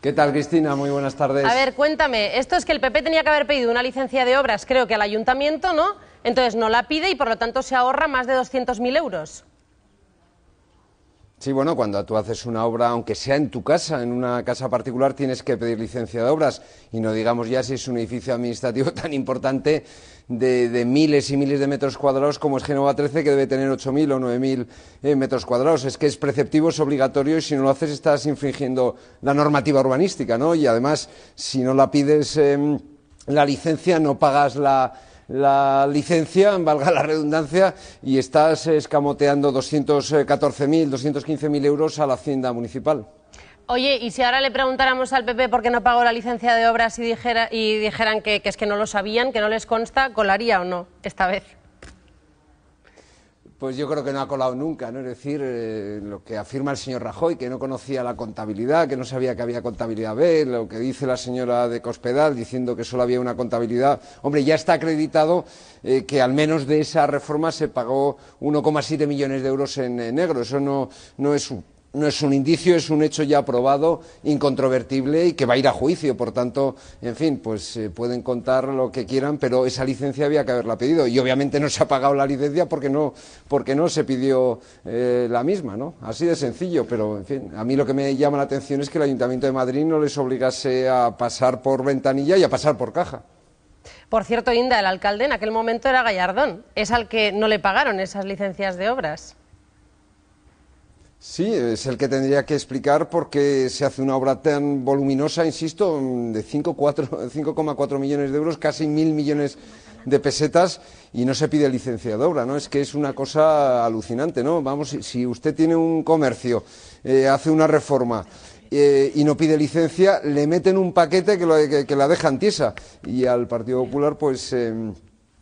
¿Qué tal, Cristina? Muy buenas tardes. A ver, cuéntame, esto es que el PP tenía que haber pedido una licencia de obras, creo que al ayuntamiento, ¿no? Entonces no la pide y por lo tanto se ahorra más de 200.000 euros. Sí, bueno, cuando tú haces una obra, aunque sea en tu casa, en una casa particular, tienes que pedir licencia de obras. Y no digamos ya si es un edificio administrativo tan importante de, miles y miles de metros cuadrados como es Génova 13, que debe tener 8.000 o 9.000 eh, metros cuadrados. Es que es preceptivo, es obligatorio y si no lo haces estás infringiendo la normativa urbanística, ¿no? Y además, si no la pides em, la licencia, no pagas la la licencia, valga la redundancia, y estás escamoteando 214.000, 215.000 euros a la Hacienda Municipal. Oye, y si ahora le preguntáramos al PP por qué no pagó la licencia de obras y, dijera, y dijeran que es que no lo sabían, que no les consta, ¿colaría o no esta vez? pues yo creo que no ha colado nunca, ¿no? Es decir, eh, lo que afirma el señor Rajoy, que no conocía la contabilidad, que no sabía que había contabilidad B, lo que dice la señora de Cospedal diciendo que solo había una contabilidad. Hombre, ya está acreditado eh, que al menos de esa reforma se pagó 1,7 millones de euros en, negro. Eso no, no es no es un indicio, es un hecho ya probado, incontrovertible y que va a ir a juicio. Por tanto, en fin, pues eh, pueden contar lo que quieran, pero esa licencia había que haberla pedido. Y obviamente no se ha pagado la licencia porque no, porque no se pidió eh, la misma, ¿no? Así de sencillo, pero en fin, a mí lo que me llama la atención es que el Ayuntamiento de Madrid no les obligase a pasar por ventanilla y a pasar por caja. Por cierto, Inda, el alcalde en aquel momento era Gallardón, es al que no le pagaron esas licencias de obras. Sí, es el que tendría que explicar por qué se hace una obra tan voluminosa, insisto, de 5,4 millones de euros, casi mil millones de pesetas, y no se pide licencia de obra, ¿no? Es que es una cosa alucinante, ¿no? Vamos, si usted tiene un comercio, eh, hace una reforma, eh, y no pide licencia, le meten un paquete que, la dejan tiesa. Y al Partido Popular, pues, eh,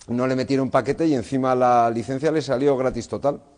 no le metieron paquete y encima la licencia le salió gratis total.